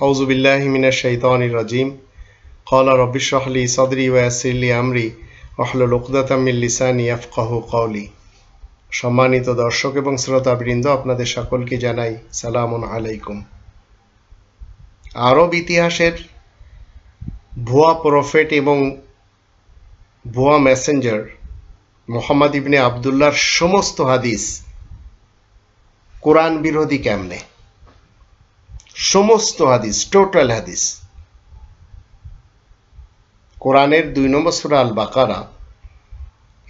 রাজিম কলা রবিশাহলি সদরি ওয়াসিল্লি আমরি সম্মানিত দর্শক এবং শ্রোতাবৃন্দ আপনাদের সকলকে জানাই সালাম আলাইকুম আরব ইতিহাসের ভুয়া প্রফেট এবং ভুয়া মেসেঞ্জার মোহাম্মদ ইবনে আবদুল্লার সমস্ত হাদিস কোরআন বিরোধী কেমনে সমস্ত হাদিস টোটাল হাদিস কোরআনের দুই নম্বর সুরা আল বাকারা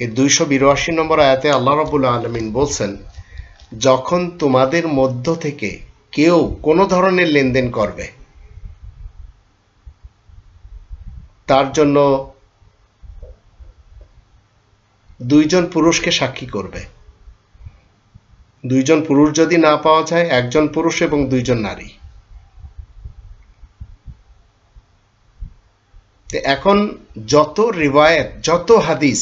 এর দুইশো বিরাশি নম্বর আয়াতে আল্লাহ রবুল্লা আলমিন বলছেন যখন তোমাদের মধ্য থেকে কেউ কোনো ধরনের লেনদেন করবে তার জন্য দুইজন পুরুষকে সাক্ষী করবে দুইজন পুরুষ যদি না পাওয়া যায় একজন পুরুষ এবং দুইজন নারী তো এখন যত রিবায়ত যত হাদিস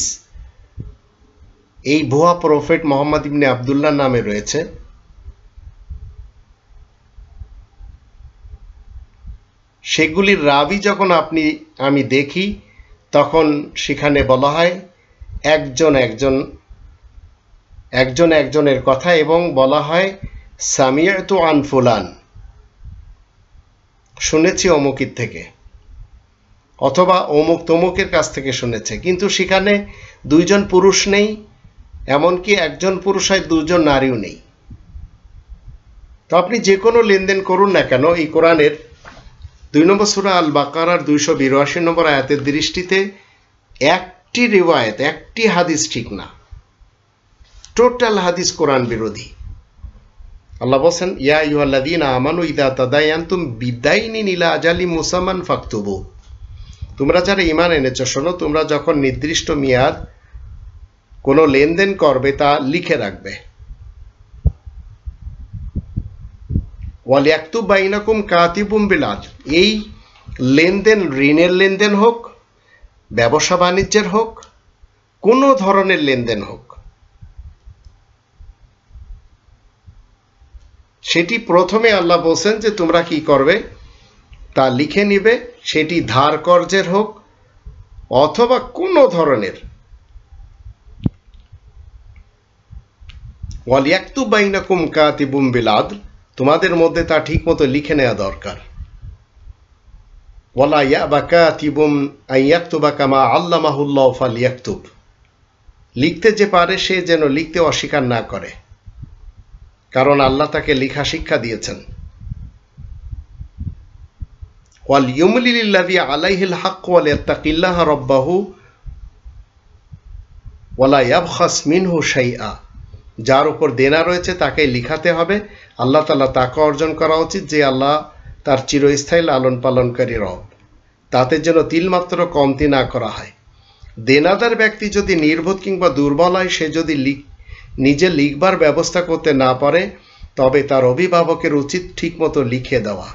এই ভুয়া প্রফেট মোহাম্মদ ইবনে আবদুল্লাহ নামে রয়েছে সেগুলির রাবি যখন আপনি আমি দেখি তখন সেখানে বলা হয় একজন একজন একজন একজনের কথা এবং বলা হয় সামিয়াতু আনফুলান শুনেছি অমুকির থেকে অথবা অমুক তমুকের কাছ থেকে শুনেছে কিন্তু সেখানে দুইজন পুরুষ নেই এমনকি একজন পুরুষ হয় দুজন নারীও নেই তো আপনি যে কোনো লেনদেন করুন না কেন এই কোরআনের দুই নম্বর সুরা আল বাকারার দুইশো বিরাশি নম্বর আয়াতের দৃষ্টিতে একটি রিওয়ায়ত একটি হাদিস ঠিক না টোটাল হাদিস কোরআন বিরোধী আল্লাহ বলছেন ইয়া ইউ আল্লাহ দিন আমানু ইদা তাদায়ান্তুম বিদায়নি নীলা আজালি মুসামান ফাক্তবু তোমরা যারা ইমান এনেছ শোনো তোমরা যখন নির্দিষ্ট মেয়াদ কোনো লেনদেন করবে তা লিখে রাখবে ওয়ালিয়াক্তুব কাতিবুম বিলাদ এই লেনদেন ঋণের লেনদেন হোক ব্যবসা বাণিজ্যের হোক কোনো ধরনের লেনদেন হোক সেটি প্রথমে আল্লাহ বলছেন যে তোমরা কি করবে তা লিখে নিবে সেটি ধার কর্জের হোক অথবা কোনো ধরনের তোমাদের মধ্যে তা মতো লিখে নেওয়া দরকার ওয়ালা কাতিবুম কামা লিখতে যে পারে সে যেন লিখতে অস্বীকার না করে কারণ আল্লাহ তাকে লিখা শিক্ষা দিয়েছেন ওয়াল আলাইহিল হাক ওয়াল ইয়াত্তাকিল্লাহ রব্বাহু ওয়ালা ইয়াবখাস মিনহু শাইআ যার উপর দেনা রয়েছে তাকে লিখাতে হবে আল্লাহ তালা তাকে অর্জন করা উচিত যে আল্লাহ তার চিরস্থায়ী লালন পালনকারী রব তাতে যেন তিলমাত্র কমতি না করা হয় দেনাদার ব্যক্তি যদি নির্বোধ কিংবা দুর্বল হয় সে যদি নিজে লিখবার ব্যবস্থা করতে না পারে তবে তার অভিভাবকের উচিত ঠিকমতো লিখে দেওয়া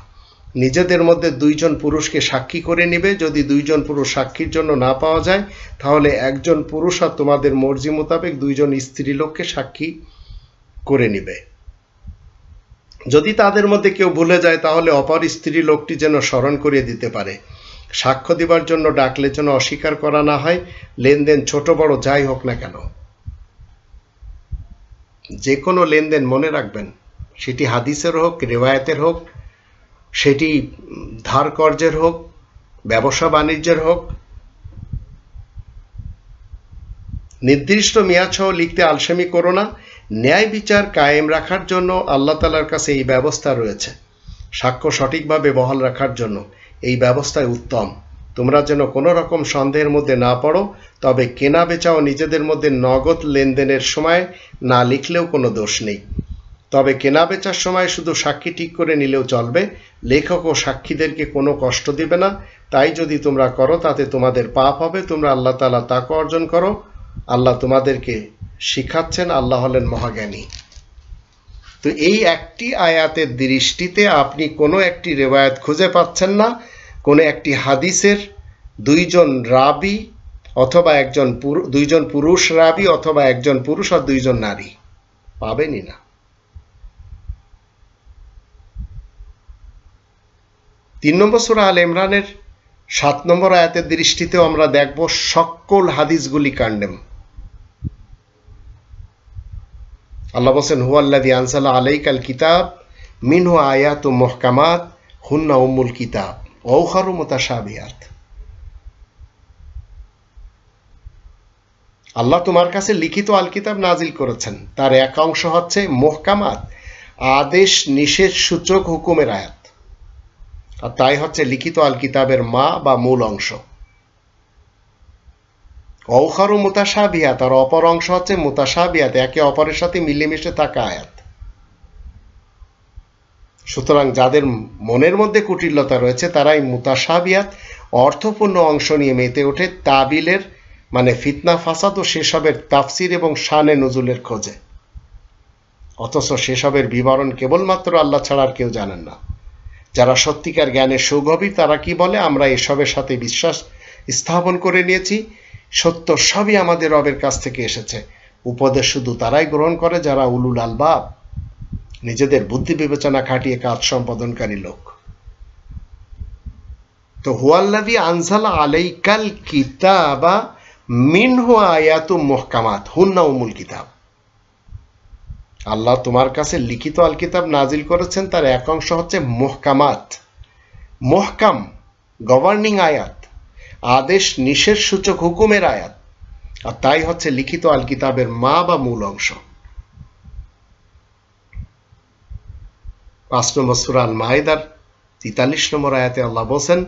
নিজেদের মধ্যে দুইজন পুরুষকে সাক্ষী করে নিবে যদি দুইজন পুরুষ সাক্ষীর জন্য না পাওয়া যায় তাহলে একজন পুরুষ আর তোমাদের মর্জি মোতাবেক দুইজন স্ত্রী লোককে সাক্ষী করে নিবে যদি তাদের মধ্যে কেউ ভুলে যায় তাহলে অপর স্ত্রী লোকটি যেন স্মরণ করিয়ে দিতে পারে সাক্ষ্য দেবার জন্য ডাকলে যেন অস্বীকার করা না হয় লেনদেন ছোট বড় যাই হোক না কেন যে কোনো লেনদেন মনে রাখবেন সেটি হাদিসের হোক রেওয়ায়তের হোক সেটি ধার কর্জের হোক ব্যবসা বাণিজ্যের হোক নির্দিষ্ট মেয়াদ সহ লিখতে আলসেমি করো না ন্যায় বিচার কায়েম রাখার জন্য আল্লাহ তালার কাছে এই ব্যবস্থা রয়েছে সাক্ষ্য সঠিকভাবে বহাল রাখার জন্য এই ব্যবস্থায় উত্তম তোমরা যেন কোনো রকম সন্দেহের মধ্যে না পড়ো তবে কেনা বেচাও ও নিজেদের মধ্যে নগদ লেনদেনের সময় না লিখলেও কোনো দোষ নেই তবে কেনাবেচার সময় শুধু সাক্ষী ঠিক করে নিলেও চলবে লেখক ও সাক্ষীদেরকে কোনো কষ্ট দিবে না তাই যদি তোমরা করো তাতে তোমাদের পাপ হবে তোমরা আল্লাহ তালা তাকে অর্জন করো আল্লাহ তোমাদেরকে শিখাচ্ছেন আল্লাহ হলেন মহাজ্ঞানী তো এই একটি আয়াতের দৃষ্টিতে আপনি কোনো একটি রেওয়ায়ত খুঁজে পাচ্ছেন না কোনো একটি হাদিসের দুইজন রাবি অথবা একজন দুইজন পুরুষ রাবি অথবা একজন পুরুষ আর দুইজন নারী পাবেনই না তিন নম্বর সুরা আল ইমরানের সাত নম্বর আয়াতের দৃষ্টিতেও আমরা দেখব সকল হাদিসগুলি কান্ডেম আল্লাহ বসেন হুয়াল্লাদি আনসাল্লাহ আলাইক আল কিতাব মিনহু আয়াত ও মহকামাত হুন্না উমুল কিতাব ওখারু মোতাসাবিয়াত আল্লাহ তোমার কাছে লিখিত আল কিতাব নাজিল করেছেন তার এক অংশ হচ্ছে মহকামাত আদেশ নিষেধ সূচক হুকুমের আয়াত আর তাই হচ্ছে লিখিত আল কিতাবের মা বা মূল অংশ অউখারু মোতাসাবিয়াত আর অপর অংশ হচ্ছে মোতাসাবিয়াত একে অপরের সাথে মিলেমিশে থাকা আয়াত সুতরাং যাদের মনের মধ্যে কুটিল্যতা রয়েছে তারাই মুতাসাবিয়াত অর্থপূর্ণ অংশ নিয়ে মেতে ওঠে তাবিলের মানে ফিতনা ফাসাদ ও সেসবের তাফসির এবং শানে নজুলের খোঁজে অথচ সেসবের বিবরণ কেবলমাত্র আল্লাহ ছাড়া আর কেউ জানেন না যারা সত্যিকার জ্ঞানের সৌগভী তারা কি বলে আমরা এসবের সাথে বিশ্বাস স্থাপন করে নিয়েছি সত্য সবই আমাদের রবের কাছ থেকে এসেছে উপদেশ শুধু তারাই গ্রহণ করে যারা উলুল আলবাব নিজেদের বুদ্ধি বিবেচনা খাটিয়ে কাজ সম্পাদনকারী লোক তো হুয়াল্লাদি আনসালা আলাইকাল কিতাবা মিনহু আয়াতু মোহকামাত হুন্না উমুল কিতাব আল্লাহ তোমার কাছে লিখিত আল কিতাব নাজিল করেছেন তার এক অংশ হচ্ছে মোহকামাত মোহকাম গভর্নিং আয়াত আদেশ নিষেধ সূচক হুকুমের আয়াত আর তাই হচ্ছে লিখিত আল কিতাবের মা বা মূল অংশ পাঁচ নম্বর সুরা আল মাহিদার তেতাল্লিশ নম্বর আয়াতে আল্লাহ বলছেন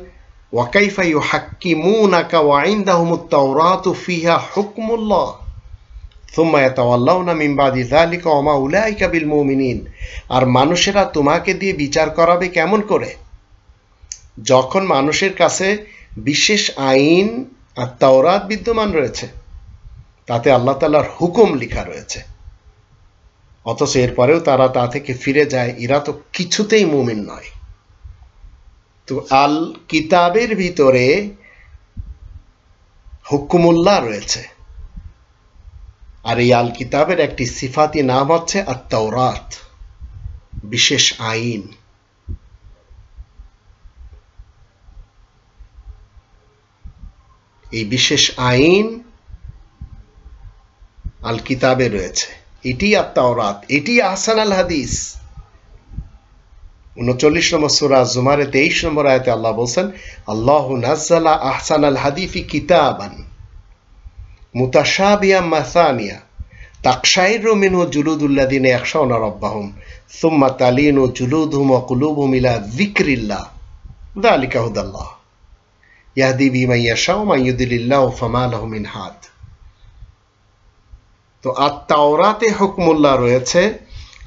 ওয়াকাইফাই ওয়াকাইফা ইউ হাক্কিমুনাকা ওয়াইন্দাহুমুত তাওরাতু ফিহা হুকমুল্লাহ ثم يتولون من بعد ذلك وما أولئك بالمؤمنين আর মানুষেরা তোমাকে দিয়ে বিচার করাবে কেমন করে যখন মানুষের কাছে বিশেষ আইন আর তাওরাত বিদ্যমান রয়েছে তাতে আল্লাহ তালার হুকুম লেখা রয়েছে অথচ এরপরেও তারা তা থেকে ফিরে যায় এরা তো কিছুতেই মুমিন নয় তো আল কিতাবের ভিতরে হুকুমুল্লাহ রয়েছে আর এই আল কিতাবের একটি সিফাতি নাম হচ্ছে আত্মাওরাত বিশেষ আইন এই বিশেষ আইন আল কিতাবে রয়েছে এটি আত্মাওরাত এটি আহসান আল হাদিস উনচল্লিশ নম্বর সুরা জুমারে তেইশ নম্বর আয়তে আল্লাহ বলছেন আল্লাহ নাজালা আহসান আল হাদিফি কিতাবান মুতাশাবিয়া মাসানিয়া মিনহু সুম্মা হুদাল্লাহ ইয়াহদি তো আর তাওরাতে হুকমুল্লাহ রয়েছে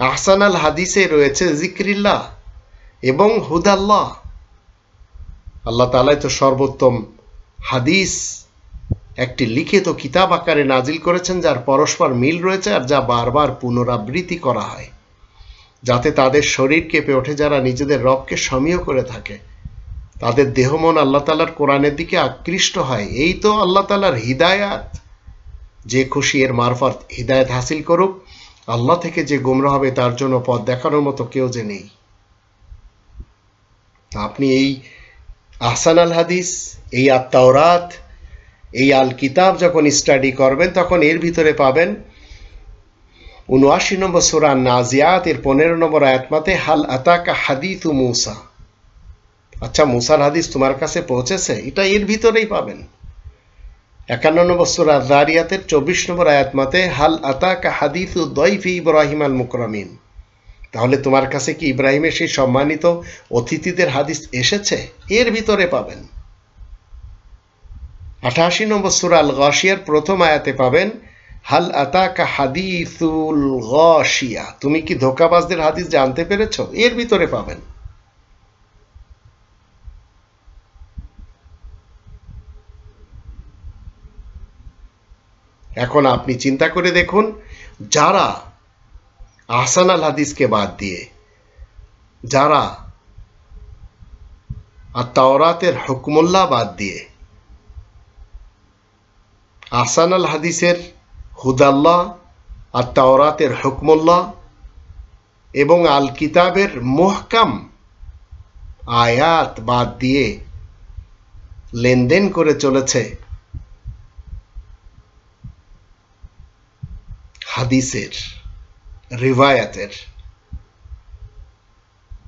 আহসান আল হাদিসে রয়েছে জিক্রিল্লাহ এবং হুদাল্লাহ আল্লাহ তালাই তো সর্বোত্তম হাদিস একটি লিখিত কিতাব আকারে নাজিল করেছেন যার পরস্পর মিল রয়েছে আর যা বারবার পুনরাবৃত্তি করা হয় যাতে তাদের শরীর কেঁপে ওঠে যারা নিজেদের রবকে সমীয় করে থাকে তাদের দেহ মন আল্লাহ তালার কোরআনের দিকে আকৃষ্ট হয় এই তো আল্লাহ তালার হৃদায়াত যে খুশি এর মারফত হৃদায়ত হাসিল করুক আল্লাহ থেকে যে গুমরা হবে তার জন্য পথ দেখানোর মতো কেউ যে নেই আপনি এই আহসান আল হাদিস এই আত্মাওরাত এই আল কিতাব যখন স্টাডি করবেন তখন এর ভিতরে পাবেন উনআশি নম্বর সুরা নাজিয়াত এর পনেরো নম্বর আয়াতমাতে হাল আতাকা হাদিতু মুসা আচ্ছা মুসার হাদিস তোমার কাছে পৌঁছেছে এটা এর ভিতরেই পাবেন একান্ন নম্বর সুরা দারিয়াতের চব্বিশ নম্বর আয়াতমাতে হাল আতাকা হাদিতু দৈফি ইব্রাহিম আল মুকরামিন তাহলে তোমার কাছে কি ইব্রাহিমের সেই সম্মানিত অতিথিদের হাদিস এসেছে এর ভিতরে পাবেন আঠাশি নম্বর সুরাল গশিয়ার প্রথম আয়াতে পাবেন হাল আতাকা হাদিসুল গশিয়া তুমি কি ধোকাবাজদের হাদিস জানতে পেরেছ এর ভিতরে পাবেন এখন আপনি চিন্তা করে দেখুন যারা আহসান আল হাদিসকে বাদ দিয়ে যারা আর তাওরাতের হুকমুল্লা বাদ দিয়ে আসান আল হাদিসের হুদাল্লাহ আর তাওরাতের হকমুল্লাহ এবং আল কিতাবের মোহকাম আয়াত বাদ দিয়ে লেনদেন করে চলেছে হাদিসের রিভায়াতের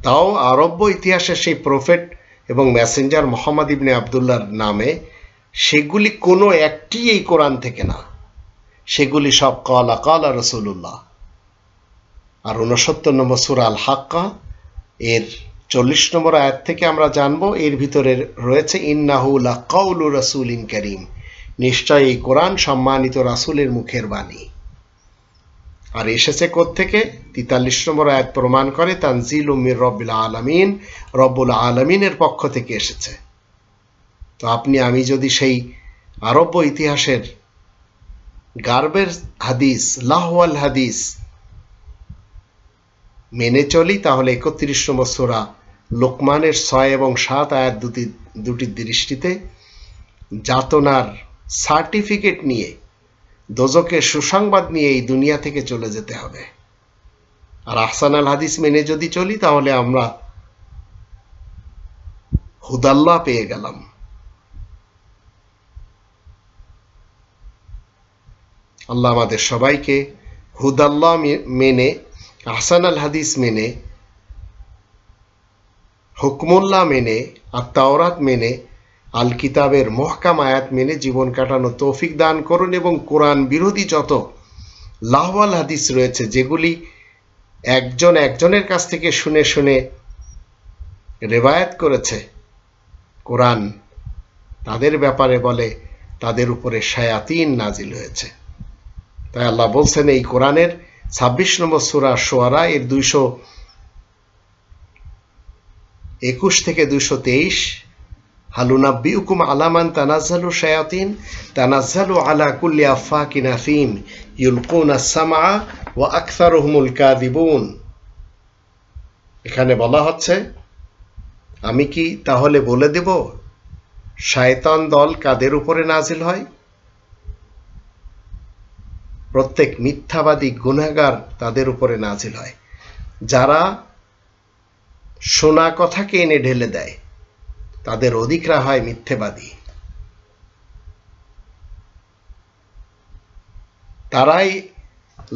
তাও আরব্য ইতিহাসে সেই প্রফেট এবং মেসেঞ্জার মোহাম্মদ ইবনে আবদুল্লার নামে সেগুলি কোনো একটি এই কোরআন থেকে না সেগুলি সব কলা কলা রসুল্লাহ আর উনসত্তর নম্বর সুর আল হাক্কা এর চল্লিশ নম্বর আয়াত থেকে আমরা জানব এর ভিতরে রয়েছে ইন্নাহুলা কৌল রাসুল ইন করিম নিশ্চয় এই কোরআন সম্মানিত রাসুলের মুখের বাণী আর এসেছে থেকে তিতাল্লিশ নম্বর আয়াত প্রমাণ করে তানজিল উমির রব্বুল আলমিন রব্বুল আলমিনের পক্ষ থেকে এসেছে তো আপনি আমি যদি সেই আরব্য ইতিহাসের গার্বের হাদিস লাহওয়াল হাদিস মেনে চলি তাহলে একত্রিশ নম্বর সোরা লোকমানের ছয় এবং সাত আয়াত দুটি দুটি দৃষ্টিতে যাতনার সার্টিফিকেট নিয়ে দোজকের সুসংবাদ নিয়ে এই দুনিয়া থেকে চলে যেতে হবে আর আহসান আল হাদিস মেনে যদি চলি তাহলে আমরা হুদাল্লা পেয়ে গেলাম আল্লাহ আমাদের সবাইকে হুদাল্লাহ মেনে আহসান আল হাদিস মেনে হুকমুল্লাহ মেনে আত্মাওরাত মেনে আল কিতাবের মহকাম আয়াত মেনে জীবন কাটানো তৌফিক দান করুন এবং কোরআন বিরোধী যত লাহওয়াল হাদিস রয়েছে যেগুলি একজন একজনের কাছ থেকে শুনে শুনে রেবায়াত করেছে কোরআন তাদের ব্যাপারে বলে তাদের উপরে শায়াতিন নাজিল হয়েছে তাই আল্লাহ বলছেন এই কোরআনের ছাব্বিশ নম্বর সুরা সোয়ারা এর দুইশো একুশ থেকে দুইশো তেইশ হালুনাব্বি উকুম আলামান তানাজ্জালু শায়াতিন তানাজালু আলা কুল্লি আফা কিনাফিম ইউলকুন আসামা ও আখতার রহমুল কাদিবুন এখানে বলা হচ্ছে আমি কি তাহলে বলে দেব শায়তান দল কাদের উপরে নাজিল হয় প্রত্যেক মিথ্যাবাদী গুণাগার তাদের উপরে নাজিল হয় যারা সোনা কথাকে এনে ঢেলে দেয় তাদের অধিকরা হয় মিথ্যেবাদী তারাই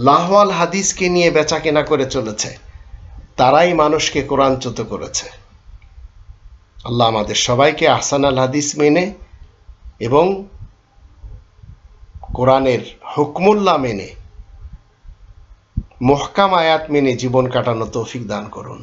লাহওয়াল হাদিসকে নিয়ে বেচা কেনা করে চলেছে তারাই মানুষকে কোরআনচ্যুত করেছে আল্লাহ আমাদের সবাইকে আহসান আল হাদিস মেনে এবং কোরআনের হুকমুল্লা মেনে মহকাম আয়াত মেনে জীবন কাটানো তৌফিক দান করুন